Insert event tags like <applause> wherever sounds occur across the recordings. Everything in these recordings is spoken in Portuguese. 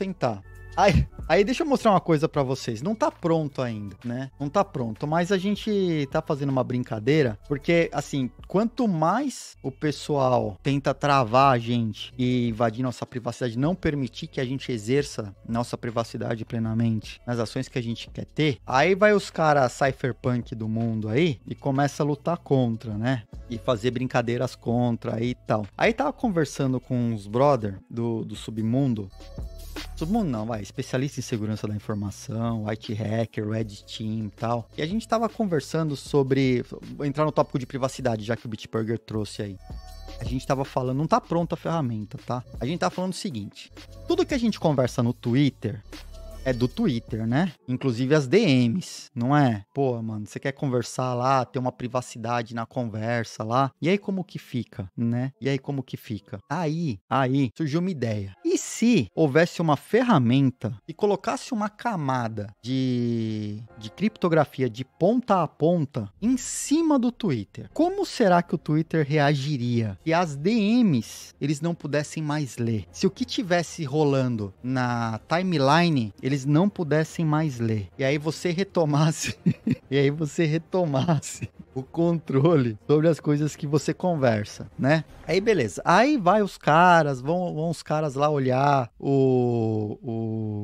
tentar. Aí, aí deixa eu mostrar uma coisa para vocês. Não tá pronto ainda, né? Não tá pronto, mas a gente tá fazendo uma brincadeira, porque assim, quanto mais o pessoal tenta travar a gente e invadir nossa privacidade, não permitir que a gente exerça nossa privacidade plenamente nas ações que a gente quer ter, aí vai os caras cypherpunk do mundo aí e começa a lutar contra, né? E fazer brincadeiras contra e tal. Aí tava conversando com uns brother do, do submundo submundo não, vai, especialista em segurança da informação, white hacker, Red Team e tal. E a gente tava conversando sobre, vou entrar no tópico de privacidade, já que o Bitburger trouxe aí. A gente tava falando, não tá pronta a ferramenta, tá? A gente tá falando o seguinte: tudo que a gente conversa no Twitter, é do Twitter, né? Inclusive as DMs, não é? Pô, mano, você quer conversar lá, ter uma privacidade na conversa lá. E aí como que fica, né? E aí como que fica? Aí, aí surgiu uma ideia. E se houvesse uma ferramenta e colocasse uma camada de, de criptografia de ponta a ponta em cima do Twitter? Como será que o Twitter reagiria se as DMs eles não pudessem mais ler? Se o que tivesse rolando na timeline eles não pudessem mais ler. E aí você retomasse, <laughs> e aí você retomasse o controle sobre as coisas que você conversa, né? Aí beleza. Aí vai os caras, vão, vão os caras lá olhar o, o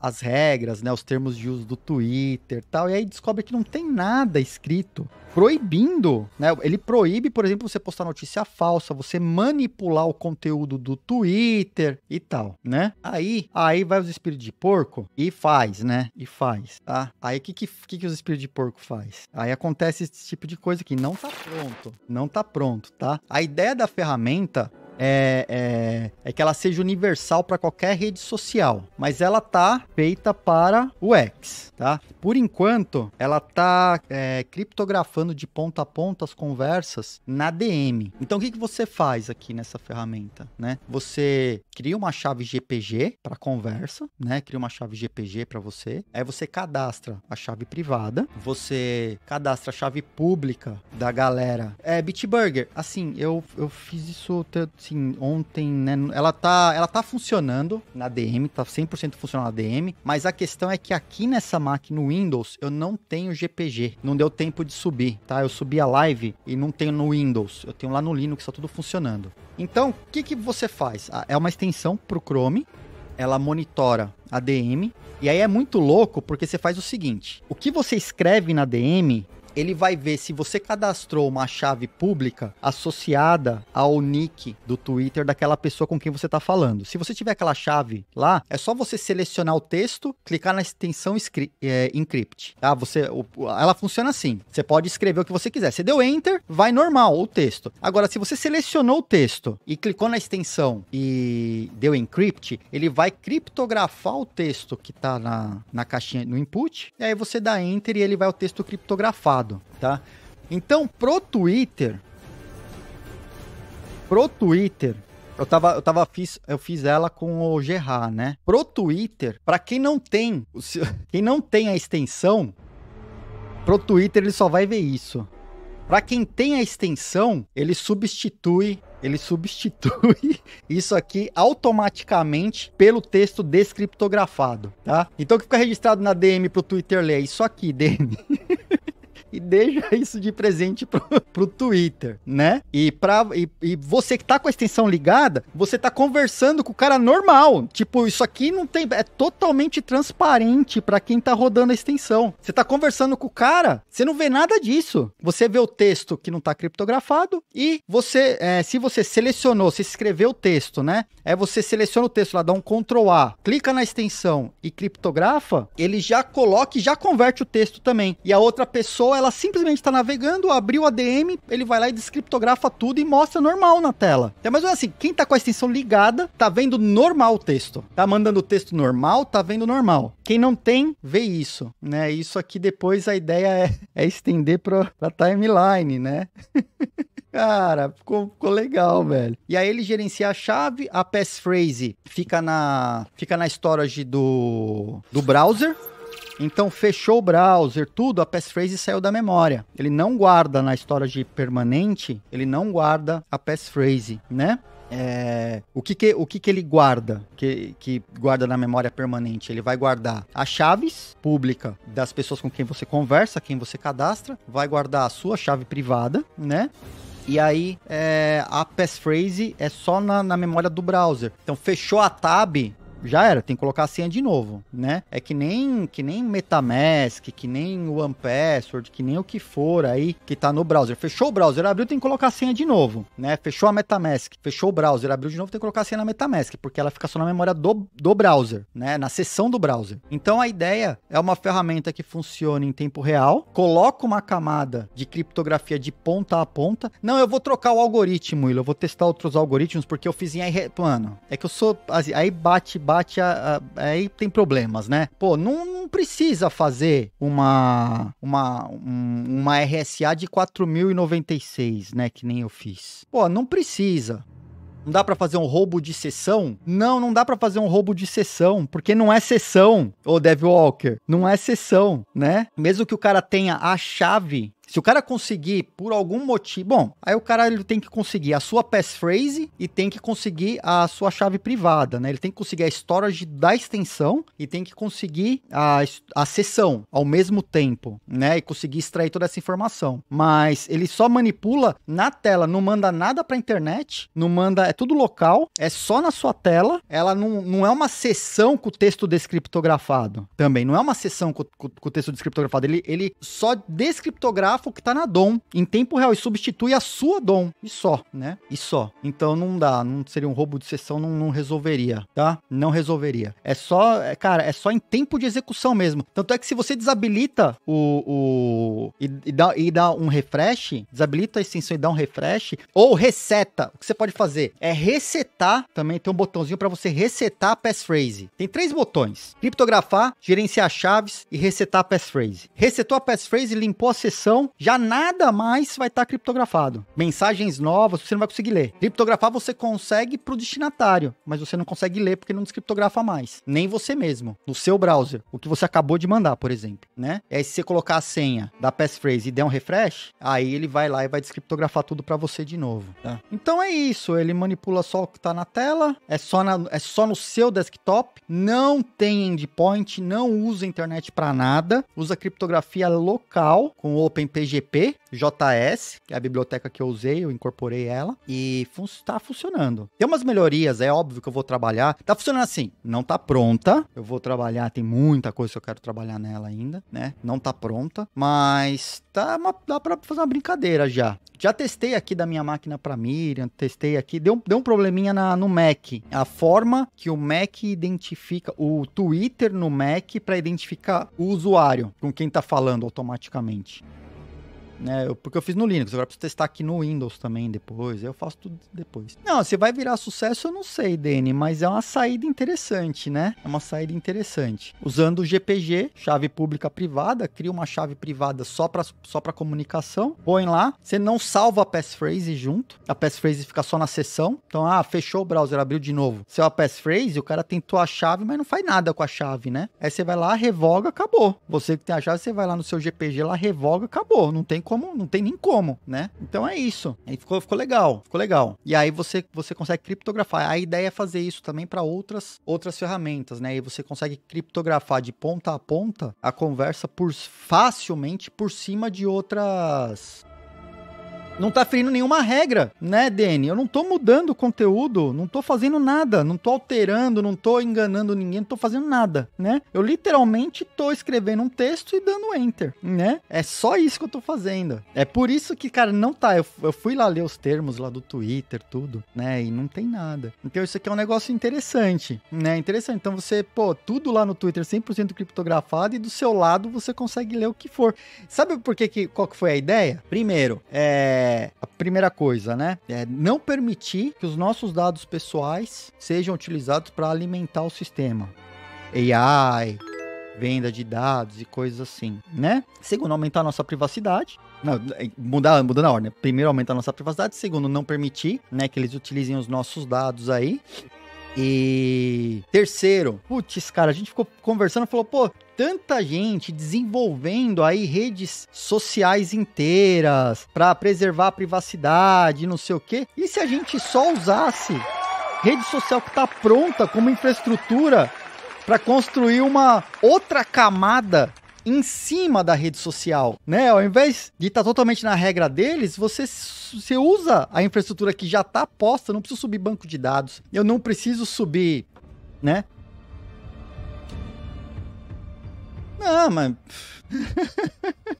as regras, né, os termos de uso do Twitter tal, e aí descobre que não tem nada escrito proibindo, né? Ele proíbe, por exemplo, você postar notícia falsa, você manipular o conteúdo do Twitter e tal, né? Aí, aí vai os espíritos de porco e faz, né? E faz, tá? Aí o que, que que, que os espíritos de porco faz? Aí acontece esse tipo de coisa que não tá pronto, não tá pronto, tá? A ideia da ferramenta é, é, é que ela seja universal para qualquer rede social, mas ela tá feita para o X, tá? Por enquanto, ela tá é, criptografando de ponta a ponta as conversas na DM. Então, o que, que você faz aqui nessa ferramenta, né? Você cria uma chave GPG para conversa, né? Cria uma chave GPG para você. Aí você cadastra a chave privada, você cadastra a chave pública da galera. É Bitburger. Assim, eu, eu fiz isso assim, ontem, né? Ela tá, ela tá funcionando na DM, tá 100% funcionando na DM, mas a questão é que aqui nessa máquina Windows eu não tenho GPG, não deu tempo de subir, tá? Eu subi a live e não tenho no Windows, eu tenho lá no Linux, tá tudo funcionando. Então, o que, que você faz? Ah, é uma extensão pro Chrome, ela monitora a DM, e aí é muito louco porque você faz o seguinte: o que você escreve na DM ele vai ver se você cadastrou uma chave pública associada ao nick do Twitter daquela pessoa com quem você está falando. Se você tiver aquela chave lá, é só você selecionar o texto, clicar na extensão é, encrypt. Ah, você, ela funciona assim. Você pode escrever o que você quiser. Você deu enter, vai normal o texto. Agora, se você selecionou o texto e clicou na extensão e deu encrypt, ele vai criptografar o texto que está na, na caixinha no input. E aí você dá enter e ele vai o texto criptografar tá? Então, pro Twitter, pro Twitter, eu tava, eu tava fiz, eu fiz ela com o Gerard, né? Pro Twitter, para quem não tem, <laughs> quem não tem a extensão, pro Twitter ele só vai ver isso. Para quem tem a extensão, ele substitui, ele substitui <laughs> isso aqui automaticamente pelo texto descriptografado, tá? Então o que fica registrado na DM pro Twitter ler é isso aqui, DM. <laughs> e deixa <laughs> isso de presente pro, pro Twitter, né? E, pra, e, e, você que tá com a extensão ligada, você tá conversando com o cara normal. Tipo, isso aqui não tem. É totalmente transparente para quem tá rodando a extensão. Você tá conversando com o cara, você não vê nada disso. Você vê o texto que não tá criptografado e você, é, se você selecionou, se escreveu o texto, né? É você seleciona o texto lá, dá um Ctrl A, clica na extensão e criptografa, ele já coloca e já converte o texto também. E a outra pessoa ela simplesmente está navegando, abriu o ADM, ele vai lá e descriptografa tudo e mostra normal na tela. É mais ou menos é assim, quem está com a extensão ligada, tá vendo normal o texto. Tá mandando o texto normal, tá vendo normal. Quem não tem, vê isso, né? Isso aqui depois a ideia é, é estender para a timeline, né? <laughs> Cara, ficou, ficou, legal, velho. E aí ele gerencia a chave, a passphrase fica na, fica na storage do, do browser. Então fechou o browser, tudo, a passphrase saiu da memória. Ele não guarda na storage permanente, ele não guarda a passphrase, né? É, o, que, que, o que, que ele guarda, que, que guarda na memória permanente? Ele vai guardar as chaves pública das pessoas com quem você conversa, quem você cadastra, vai guardar a sua chave privada, né? E aí é, a passphrase é só na, na memória do browser. Então fechou a tab, já era, tem que colocar a senha de novo, né? É que nem que nem MetaMask, que nem o OnePassword, que nem o que for aí que tá no browser. Fechou o browser, abriu, tem que colocar a senha de novo, né? Fechou a MetaMask, fechou o browser, abriu de novo, tem que colocar a senha na MetaMask, porque ela fica só na memória do, do browser, né? Na seção do browser. Então a ideia é uma ferramenta que funciona em tempo real, coloca uma camada de criptografia de ponta a ponta. Não, eu vou trocar o algoritmo, eu vou testar outros algoritmos porque eu fiz em mano. É que eu sou assim, aí bate bate a, a, aí tem problemas, né? Pô, não, não precisa fazer uma uma um, uma RSA de 4096, né, que nem eu fiz. Pô, não precisa. Não dá para fazer um roubo de sessão? Não, não dá para fazer um roubo de sessão, porque não é sessão, ô Devil Walker. Não é sessão, né? Mesmo que o cara tenha a chave se o cara conseguir, por algum motivo. Bom, aí o cara ele tem que conseguir a sua passphrase e tem que conseguir a sua chave privada, né? Ele tem que conseguir a storage da extensão e tem que conseguir a, a sessão ao mesmo tempo, né? E conseguir extrair toda essa informação. Mas ele só manipula na tela, não manda nada a internet, não manda. É tudo local, é só na sua tela. Ela não, não é uma sessão com o texto descriptografado também. Não é uma sessão com, com, com o texto descriptografado. Ele, ele só descriptografa criptografa que tá na DOM em tempo real e substitui a sua DOM. E só, né? E só. Então não dá, não seria um roubo de sessão, não, não resolveria, tá? Não resolveria. É só, é, cara, é só em tempo de execução mesmo. Tanto é que se você desabilita o. o e, e, dá, e dá um refresh, desabilita a extensão e dá um refresh, ou reseta, o que você pode fazer é resetar, também tem um botãozinho para você resetar a passphrase. Tem três botões: criptografar, gerenciar chaves e resetar a passphrase. Resetou a passphrase, limpou a sessão, já nada mais vai estar tá criptografado. Mensagens novas você não vai conseguir ler. Criptografar você consegue para o destinatário, mas você não consegue ler porque não descriptografa mais. Nem você mesmo, no seu browser. O que você acabou de mandar, por exemplo, né? E é, aí, se você colocar a senha da passphrase e der um refresh, aí ele vai lá e vai descriptografar tudo para você de novo, tá? Então é isso, ele manipula só o que está na tela, é só, na, é só no seu desktop, não tem endpoint, não usa internet para nada, usa criptografia local com OpenPC PGP JS, que é a biblioteca que eu usei, eu incorporei ela e está funcionando. Tem umas melhorias, é óbvio que eu vou trabalhar. Tá funcionando assim, não tá pronta. Eu vou trabalhar, tem muita coisa que eu quero trabalhar nela ainda, né? Não tá pronta, mas tá uma, dá para fazer uma brincadeira já. Já testei aqui da minha máquina para Miriam, testei aqui, deu, deu um probleminha na, no Mac. A forma que o Mac identifica, o Twitter no Mac para identificar o usuário, com quem tá falando automaticamente né? Eu, porque eu fiz no Linux, agora preciso testar aqui no Windows também depois, eu faço tudo depois. Não, se vai virar sucesso eu não sei, Dani, mas é uma saída interessante, né? É uma saída interessante. Usando o GPG, chave pública privada, cria uma chave privada só para só para comunicação, põe lá, você não salva a passphrase junto, a passphrase fica só na sessão. Então, ah, fechou o browser, abriu de novo. Seu é passphrase, o cara tentou a chave, mas não faz nada com a chave, né? Aí você vai lá, revoga, acabou. Você que tem a chave, você vai lá no seu GPG lá, revoga, acabou. Não tem como, não tem nem como, né? Então é isso. Aí ficou, ficou legal, ficou legal. E aí você, você consegue criptografar. A ideia é fazer isso também para outras, outras ferramentas, né? E você consegue criptografar de ponta a ponta a conversa por facilmente por cima de outras não tá ferindo nenhuma regra, né, Dene? Eu não tô mudando o conteúdo, não tô fazendo nada, não tô alterando, não tô enganando ninguém, não tô fazendo nada, né? Eu literalmente tô escrevendo um texto e dando enter, né? É só isso que eu tô fazendo. É por isso que, cara, não tá. Eu, eu fui lá ler os termos lá do Twitter, tudo, né? E não tem nada. Então isso aqui é um negócio interessante, né? Interessante. Então você, pô, tudo lá no Twitter 100% criptografado e do seu lado você consegue ler o que for. Sabe por que, que qual que foi a ideia? Primeiro, é é a primeira coisa, né? É não permitir que os nossos dados pessoais sejam utilizados para alimentar o sistema. AI, venda de dados e coisas assim, né? Segundo, aumentar a nossa privacidade. Não, é, mudar, mudando a ordem. Primeiro, aumentar a nossa privacidade. Segundo, não permitir né, que eles utilizem os nossos dados aí. E terceiro, putz, cara, a gente ficou conversando e falou, pô, tanta gente desenvolvendo aí redes sociais inteiras para preservar a privacidade, não sei o quê. E se a gente só usasse rede social que está pronta como infraestrutura para construir uma outra camada em cima da rede social, né? Ao invés de estar tá totalmente na regra deles, você, você usa a infraestrutura que já está posta, não preciso subir banco de dados, eu não preciso subir, né? Não, mas... <laughs>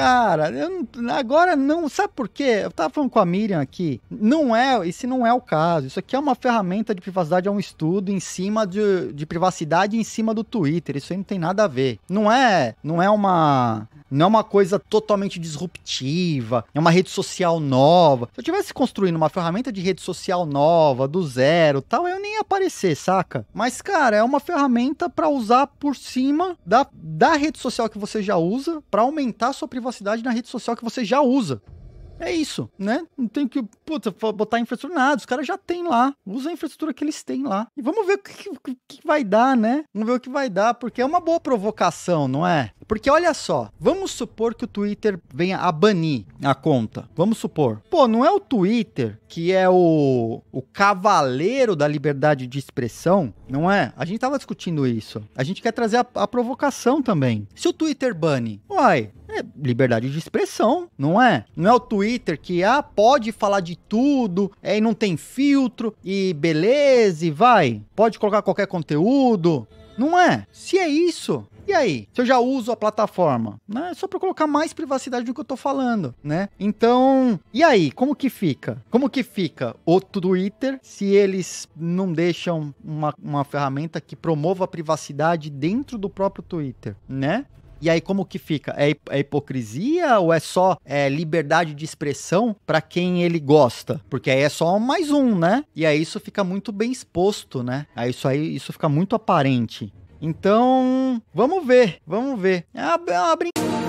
Cara, eu, agora não. Sabe por quê? Eu tava falando com a Miriam aqui. Não é, esse não é o caso. Isso aqui é uma ferramenta de privacidade, é um estudo em cima de, de privacidade em cima do Twitter. Isso aí não tem nada a ver. Não é, não é uma. Não é uma coisa totalmente disruptiva, é uma rede social nova. Se eu tivesse construindo uma ferramenta de rede social nova, do zero tal, eu nem aparecer, saca? Mas, cara, é uma ferramenta para usar por cima da, da rede social que você já usa, para aumentar a sua privacidade na rede social que você já usa. É isso, né? Não tem que puta, botar infraestrutura, nada. Os caras já têm lá. Usa a infraestrutura que eles têm lá. E vamos ver o que, que, que, vai dar, né? Vamos ver o que vai dar, porque é uma boa provocação, não é? Porque olha só, vamos supor que o Twitter venha a banir a conta. Vamos supor. Pô, não é o Twitter que é o, o cavaleiro da liberdade de expressão, não é? A gente tava discutindo isso. A gente quer trazer a, a provocação também. Se o Twitter bane, uai, é liberdade de expressão, não é? Não é o Twitter que ah, pode falar de tudo, é, e não tem filtro, e beleza, e vai. Pode colocar qualquer conteúdo. Não é? Se é isso, e aí? Se eu já uso a plataforma, né? Só para colocar mais privacidade do que eu tô falando, né? Então, e aí? Como que fica? Como que fica o Twitter se eles não deixam uma, uma ferramenta que promova a privacidade dentro do próprio Twitter, né? E aí, como que fica? É, é, hipocrisia ou é só é, liberdade de expressão para quem ele gosta? Porque aí é só mais um, né? E aí isso fica muito bem exposto, né? Aí isso aí isso fica muito aparente. Então, vamos ver, vamos ver. É uma, é uma brincadeira.